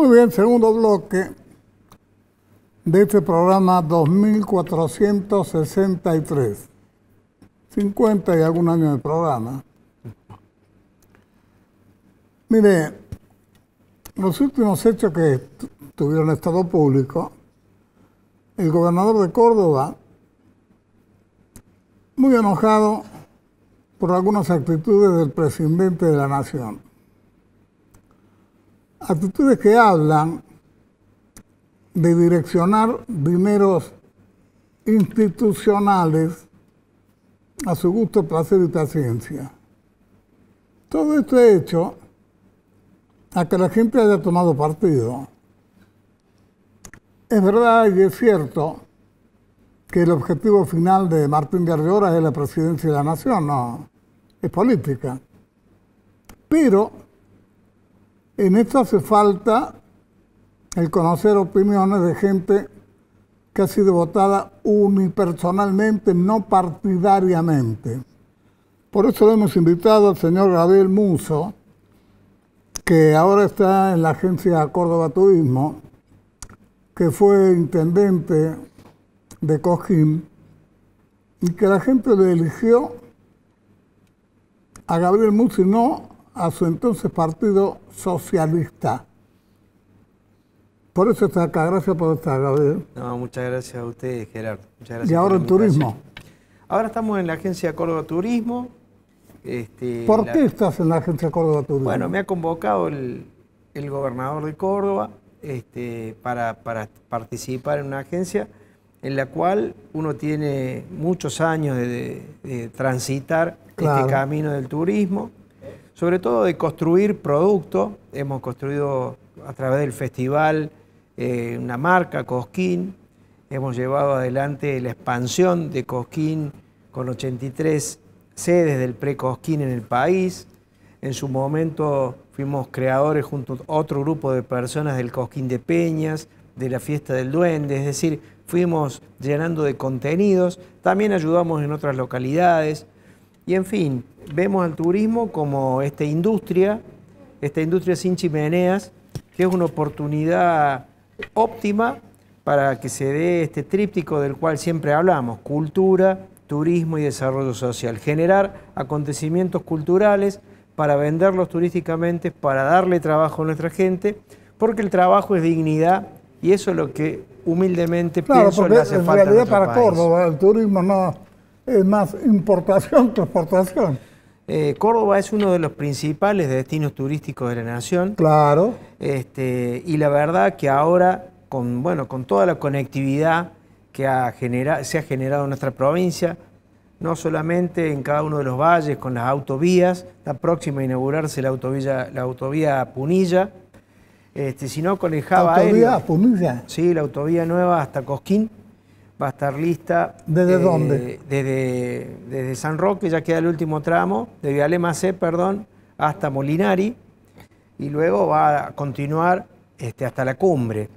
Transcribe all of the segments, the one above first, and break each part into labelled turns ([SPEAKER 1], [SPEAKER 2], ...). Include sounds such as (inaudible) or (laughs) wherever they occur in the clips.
[SPEAKER 1] Muy bien, segundo bloque de este programa 2463. 50 y algún año de programa. Mire, los últimos hechos que tuvieron estado público, el gobernador de Córdoba, muy enojado por algunas actitudes del presidente de la nación, actitudes que hablan de direccionar dineros institucionales a su gusto, placer y paciencia. Todo esto hecho a que la gente haya tomado partido. Es verdad y es cierto que el objetivo final de Martín Garriora es la presidencia de la nación, no, es política. Pero en esto hace falta el conocer opiniones de gente que ha sido votada unipersonalmente, no partidariamente. Por eso lo hemos invitado al señor Gabriel Muso, que ahora está en la agencia Córdoba Turismo, que fue intendente de Cojín, y que la gente le eligió a Gabriel Muso y no a su entonces Partido Socialista. Por eso está acá. Gracias por estar, Gabriel.
[SPEAKER 2] No, muchas gracias a ustedes, Gerardo.
[SPEAKER 1] Muchas gracias y ahora en turismo.
[SPEAKER 2] Ahora estamos en la Agencia Córdoba Turismo. Este, ¿Por qué
[SPEAKER 1] estás en la Agencia Córdoba Turismo? Bueno, me ha
[SPEAKER 2] convocado el, gobernador de Córdoba este, para, para participar en una agencia en la cual uno tiene muchos años de, transitar este camino del turismo sobre todo de construir producto. Hemos construido a través del festival eh, una marca, Cosquín. Hemos llevado adelante la expansión de Cosquín con 83 sedes del pre-Cosquín en el país. En su momento fuimos creadores junto a otro grupo de personas del Cosquín de Peñas, de la Fiesta del Duende, es decir, fuimos llenando de contenidos. También ayudamos en otras localidades. Y en fin, vemos al turismo como esta industria, esta industria sin chimeneas, que es una oportunidad óptima para que se dé este tríptico del cual siempre hablamos, cultura, turismo y desarrollo social. Generar acontecimientos culturales para venderlos turísticamente, para darle trabajo a nuestra gente, porque el trabajo es dignidad y eso es lo que humildemente pienso le hace en realidad para Córdoba
[SPEAKER 1] el turismo no es más importación transportación.
[SPEAKER 2] Eh, Córdoba es uno de los principales destinos turísticos de la nación. Claro. Este, y la verdad que ahora, con, bueno, con toda la conectividad que ha se ha generado en nuestra provincia, no solamente en cada uno de los valles, con las autovías, está próxima a inaugurarse la autovía, la autovía Punilla, este, sino con el Java ¿Autovía Punilla? Sí, la autovía nueva hasta Cosquín va a estar lista. ¿Desde eh, dónde? Desde, San Roque, ya queda el último tramo, de Vialemacé, perdón, hasta Molinari, y luego va a continuar este, hasta la cumbre.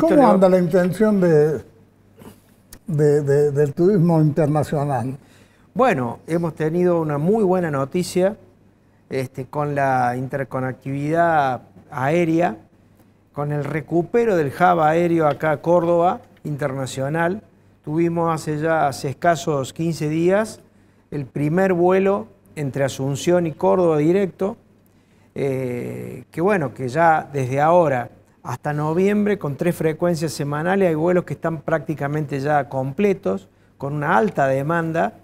[SPEAKER 1] ¿Cómo anda la intención de, del turismo internacional?
[SPEAKER 2] Bueno, hemos tenido una muy buena noticia este, con la interconectividad aérea, con el recupero del Java aéreo acá a Córdoba, internacional, Tuvimos hace ya hace escasos 15 días el primer vuelo entre Asunción y Córdoba directo, eh, que bueno, que ya desde ahora hasta noviembre con tres frecuencias semanales hay vuelos que están prácticamente ya completos, con una alta demanda.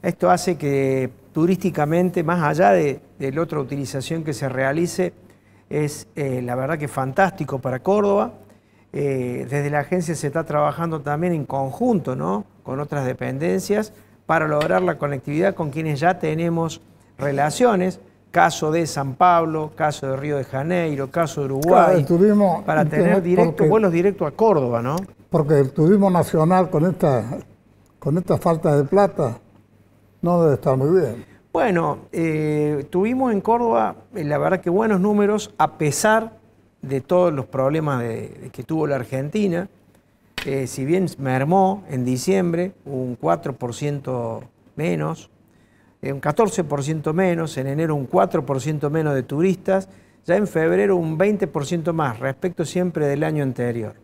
[SPEAKER 2] Esto hace que turísticamente, más allá de, la otra utilización que se realice, es eh, la verdad que fantástico para Córdoba eh, desde la agencia se está trabajando también en conjunto ¿no? con otras dependencias para lograr la conectividad con quienes ya tenemos relaciones, caso de San Pablo, caso de Río de Janeiro, caso de Uruguay,
[SPEAKER 1] para tener directo, vuelos
[SPEAKER 2] directos a Córdoba, ¿no?
[SPEAKER 1] Porque el turismo nacional con esta, con esta falta de plata no debe estar muy bien.
[SPEAKER 2] Bueno, eh, tuvimos en Córdoba, eh, la verdad que buenos números, a pesar de todos los problemas que tuvo la Argentina. Eh, si bien mermó en diciembre, un 4% menos, eh, un 14% menos, en enero un 4% menos de turistas, ya en febrero un 20% más respecto siempre del año anterior.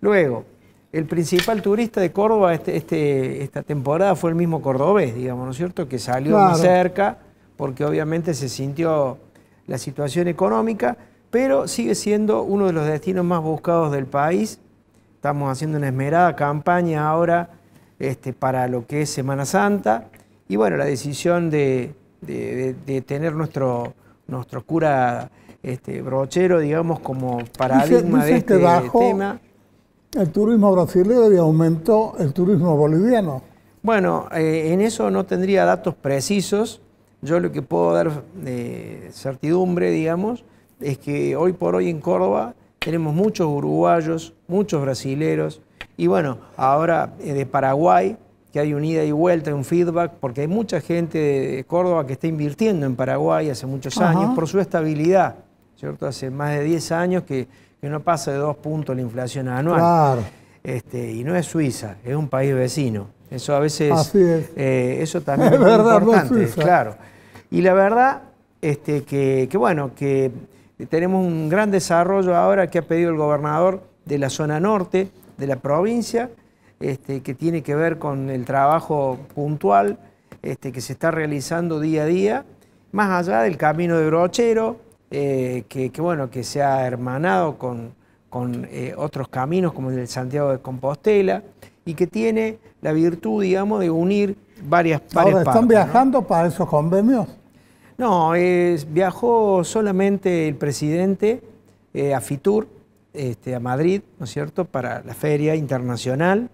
[SPEAKER 2] Luego, el principal turista de Córdoba este, este, esta temporada fue el mismo cordobés, digamos, ¿no es cierto?, que salió más cerca porque obviamente se sintió la situación económica pero sigue siendo uno de los destinos más buscados del país. Estamos haciendo una esmerada campaña ahora este, para lo que es Semana Santa. Y bueno, la decisión de, tener nuestro, nuestro cura este, brochero, digamos, como paradigma de este bajo, tema.
[SPEAKER 1] El turismo brasileño y aumentó el turismo boliviano.
[SPEAKER 2] Bueno, eh, en eso no tendría datos precisos. Yo lo que puedo dar de eh, certidumbre, digamos, es que hoy por hoy en Córdoba tenemos muchos uruguayos, muchos brasileros y bueno, ahora eh, de Paraguay, que hay un ida y vuelta, un feedback, porque hay mucha gente de Córdoba que está invirtiendo en Paraguay hace muchos años por su estabilidad, ¿cierto? Hace más de 10 años que, no pasa de dos puntos la inflación anual. Claro. Este, y no es Suiza, es un país vecino. Eso a veces, es. Eh, eso (laughs) también es, importante, claro. Y la verdad, este, que, que bueno, que tenemos un gran desarrollo ahora que ha pedido el gobernador de la zona norte de la provincia, este, que tiene que ver con el trabajo puntual este, que se está realizando día a día, más allá del camino de Brochero, eh, que, bueno, que se ha hermanado con, eh, otros caminos como el del Santiago de Compostela y que tiene la virtud, digamos, de unir varias, partes. Ahora, ¿Están
[SPEAKER 1] viajando para esos convenios?
[SPEAKER 2] No, viajó solamente el presidente eh, a FITUR, este, a Madrid, ¿no es cierto?, para la feria internacional.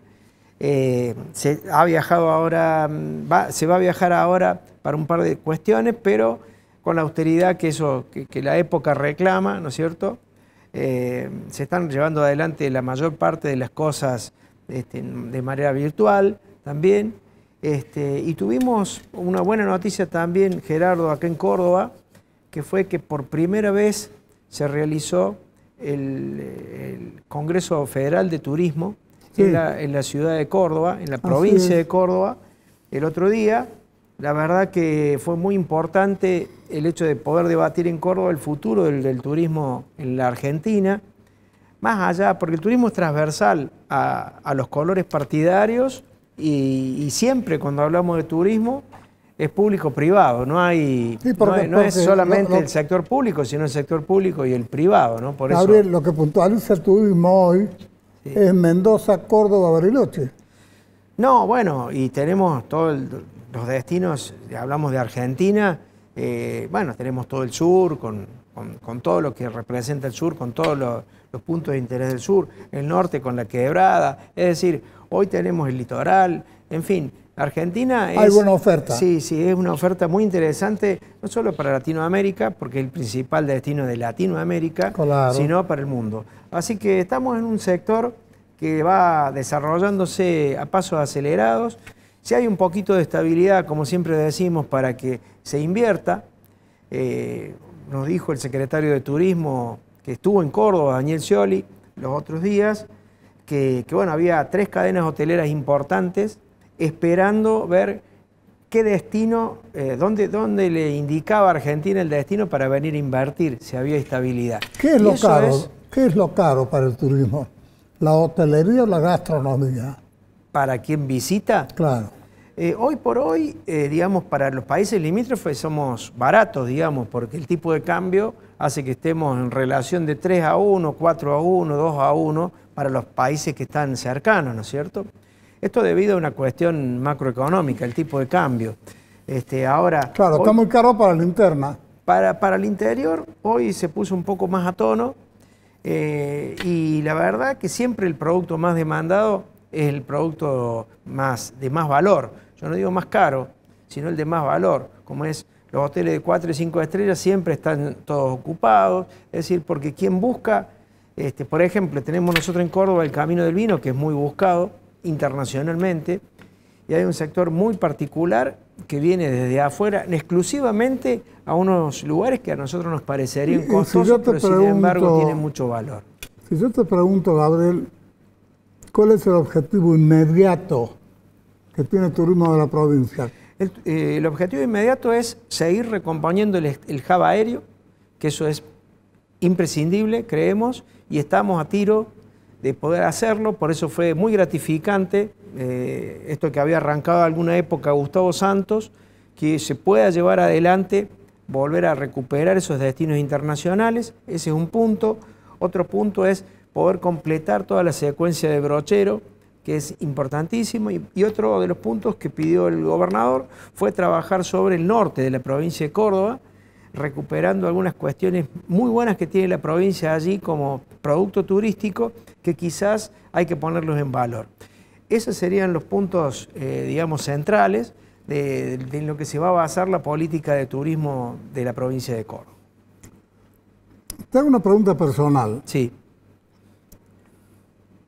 [SPEAKER 2] Eh, se ha viajado ahora, mm, va, se va a viajar ahora para un par de cuestiones, pero con la austeridad que, eso, que, la época reclama, ¿no es cierto? Eh, se están llevando adelante la mayor parte de las cosas este, de manera virtual también. Este, y tuvimos una buena noticia también, Gerardo, acá en Córdoba, que fue que por primera vez se realizó el, Congreso Federal de Turismo en, la, ciudad de Córdoba, en la provincia de Córdoba, el otro día. La verdad que fue muy importante el hecho de poder debatir en Córdoba el futuro del, turismo en la Argentina, más allá, porque el turismo es transversal a los colores partidarios y, siempre cuando hablamos de turismo es público-privado, no hay, no, es eh, solamente el sector público, sino el sector público y el privado, ¿no? Por Gabriel,
[SPEAKER 1] lo que puntualiza el turismo hoy es Mendoza, Córdoba, Bariloche.
[SPEAKER 2] No, bueno, y tenemos todos los destinos, hablamos de Argentina, eh, bueno, tenemos todo el sur, con, con, con, todo lo que representa el sur, con todo lo, los puntos de interés del sur, el norte con la quebrada, es decir, hoy tenemos el litoral, en fin, Argentina es... Hay buena oferta. Sí, sí, es una oferta muy interesante, no solo para Latinoamérica, porque es el principal destino de Latinoamérica, sino para el mundo. Así que estamos en un sector que va desarrollándose a pasos acelerados. Si hay un poquito de estabilidad, como siempre decimos, para que se invierta, eh, nos dijo el secretario de Turismo que estuvo en Córdoba, Daniel Scioli, los otros días, que, bueno, había tres cadenas hoteleras importantes esperando ver qué destino, eh, dónde, le indicaba a Argentina el destino para venir a invertir, si había estabilidad. ¿Qué es, lo
[SPEAKER 1] ¿Qué es lo caro para el turismo? ¿La hotelería o la gastronomía?
[SPEAKER 2] ¿Para quien visita? Claro. Eh, hoy por hoy, eh, digamos, para los países limítrofes somos baratos, digamos, porque el tipo de cambio hace que estemos en relación de 3 a 1, 4 a 1, 2 a 1 para los países que están cercanos, ¿no es cierto? Esto debido a una cuestión macroeconómica, el tipo de cambio. Este, ahora, claro, está
[SPEAKER 1] muy caro para la interna.
[SPEAKER 2] Para, para el interior, hoy se puso un poco más a tono eh, y la verdad que siempre el producto más demandado es el producto más, de más valor yo no digo más caro, sino el de más valor, como es los hoteles de 4 y 5 estrellas siempre están todos ocupados, es decir, porque quien busca, este, por ejemplo, tenemos nosotros en Córdoba el Camino del Vino, que es muy buscado internacionalmente, y hay un sector muy particular que viene desde afuera exclusivamente a unos lugares que a nosotros nos parecerían costosos, pero sin embargo tienen mucho valor.
[SPEAKER 1] Si yo te pregunto, Gabriel, ¿cuál es el objetivo inmediato que tiene turismo de la provincia?
[SPEAKER 2] El, eh, objetivo inmediato es seguir recomponiendo el, el aéreo, que eso es imprescindible, creemos, y estamos a tiro de poder hacerlo, por eso fue muy gratificante eh, esto que había arrancado alguna época Gustavo Santos, que se pueda llevar adelante, volver a recuperar esos destinos internacionales, ese es un punto. Otro punto es poder completar toda la secuencia de brochero, que es importantísimo. Y, otro de los puntos que pidió el gobernador fue trabajar sobre el norte de la provincia de Córdoba, recuperando algunas cuestiones muy buenas que tiene la provincia allí como producto turístico que quizás hay que ponerlos en valor. Esos serían los puntos, eh, digamos, centrales de, en lo que se va a basar la política de turismo
[SPEAKER 1] de la provincia de Córdoba. Tengo una pregunta personal. Sí.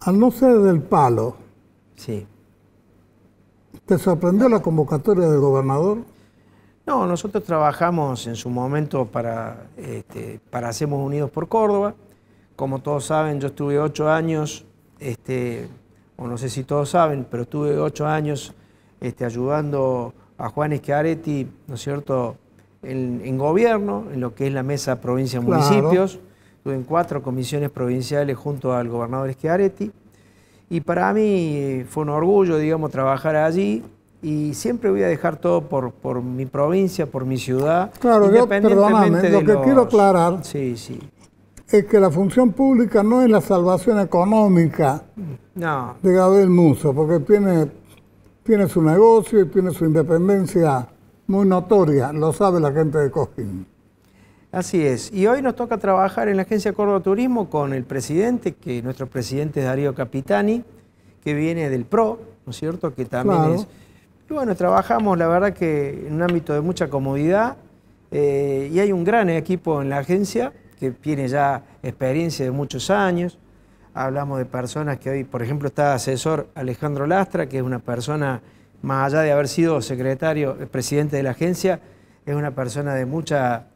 [SPEAKER 1] Al no ser del palo, Sí. ¿Te sorprendió la convocatoria del gobernador? No, nosotros trabajamos
[SPEAKER 2] en su momento para, este, para Hacemos Unidos por Córdoba. Como todos saben, yo estuve ocho años, este, o no sé si todos saben, pero estuve ocho años este, ayudando a Juan Eschiaretti, ¿no es cierto?, en, gobierno, en lo que es la mesa provincia-municipios. Tuve Estuve en cuatro comisiones provinciales junto al gobernador Eschiaretti. Y para mí fue un orgullo, digamos, trabajar allí y siempre voy a dejar todo por, por mi provincia, por mi ciudad. Claro, yo, perdóname, lo que quiero
[SPEAKER 1] aclarar sí, sí. es que la función pública no es la salvación económica de Gabriel Muso, porque tiene, tiene su negocio y tiene su independencia muy notoria, lo sabe la gente de Cojín.
[SPEAKER 2] Así es. Y hoy nos toca trabajar en la Agencia Córdoba Turismo con el presidente, que nuestro presidente es Darío Capitani, que viene del PRO, ¿no es cierto? Que también es. Y bueno, trabajamos, la verdad, que en un ámbito de mucha comodidad. Eh, y hay un gran equipo en la agencia que tiene ya experiencia de muchos años. Hablamos de personas que hoy, por ejemplo, está asesor Alejandro Lastra, que es una persona, más allá de haber sido secretario, eh, presidente de la agencia, es una persona de mucha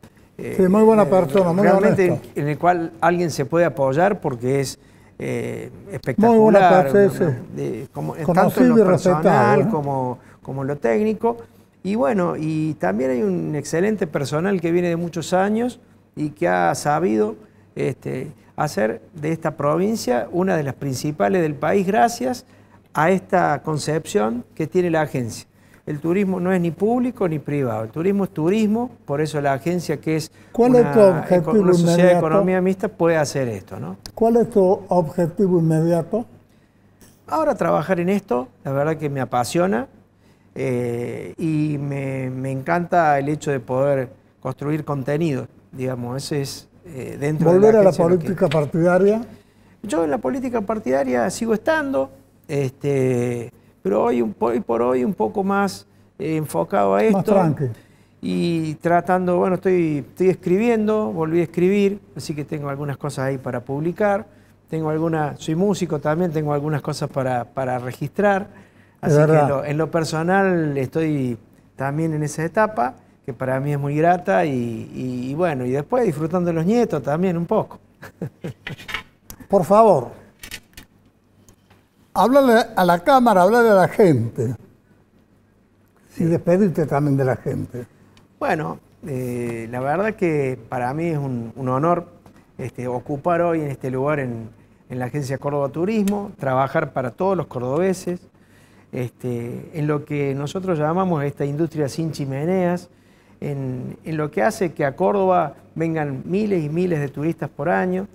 [SPEAKER 2] eh, muy buena eh, persona, realmente en el cual alguien se puede apoyar porque es espectacular. Eh, muy buena como, tanto en personal como, como lo técnico. Y bueno, y también hay un excelente personal que viene de muchos años y que ha sabido este, hacer de esta provincia una de las principales del país gracias a esta concepción que tiene la agencia. El turismo no es ni público ni privado. El turismo es turismo, por eso la agencia que es una, sociedad de economía mixta puede hacer esto. ¿no?
[SPEAKER 1] ¿Cuál es tu objetivo inmediato?
[SPEAKER 2] Ahora trabajar en esto, la verdad que me apasiona eh, y me, encanta el hecho de poder construir contenido, digamos, es eh, dentro ¿Volver a la política
[SPEAKER 1] partidaria?
[SPEAKER 2] Yo en la política partidaria sigo estando, este, pero hoy, por hoy un poco más eh, enfocado a esto. y tratando, bueno, estoy, estoy escribiendo, volví a escribir, así que tengo algunas cosas ahí para publicar. Tengo algunas, soy músico también, tengo algunas cosas para, registrar.
[SPEAKER 1] Así que
[SPEAKER 2] en lo, personal estoy también en esa etapa, que para mí es muy grata, y, y bueno, y después disfrutando de los nietos también un poco.
[SPEAKER 1] Por favor háblale a la cámara, háblale a la gente. Sí. Y despedirte también de la gente.
[SPEAKER 2] Bueno, eh, la verdad que para mí es un, honor este, ocupar hoy en este lugar en, la Agencia Córdoba Turismo, trabajar para todos los cordobeses, este, en lo que nosotros llamamos esta industria sin chimeneas, en, en, lo que hace que a Córdoba vengan miles y miles de turistas por año,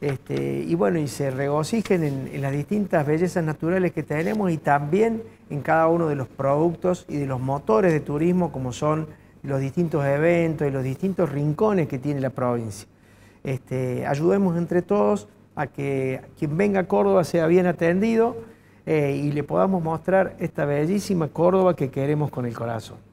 [SPEAKER 2] este, y bueno, y se regocijen en, las distintas bellezas naturales que tenemos y también en cada uno de los productos y de los motores de turismo como son los distintos eventos y los distintos rincones que tiene la provincia. Este, ayudemos entre todos a que quien venga a Córdoba sea bien atendido eh, y le podamos mostrar esta bellísima Córdoba que queremos con el corazón.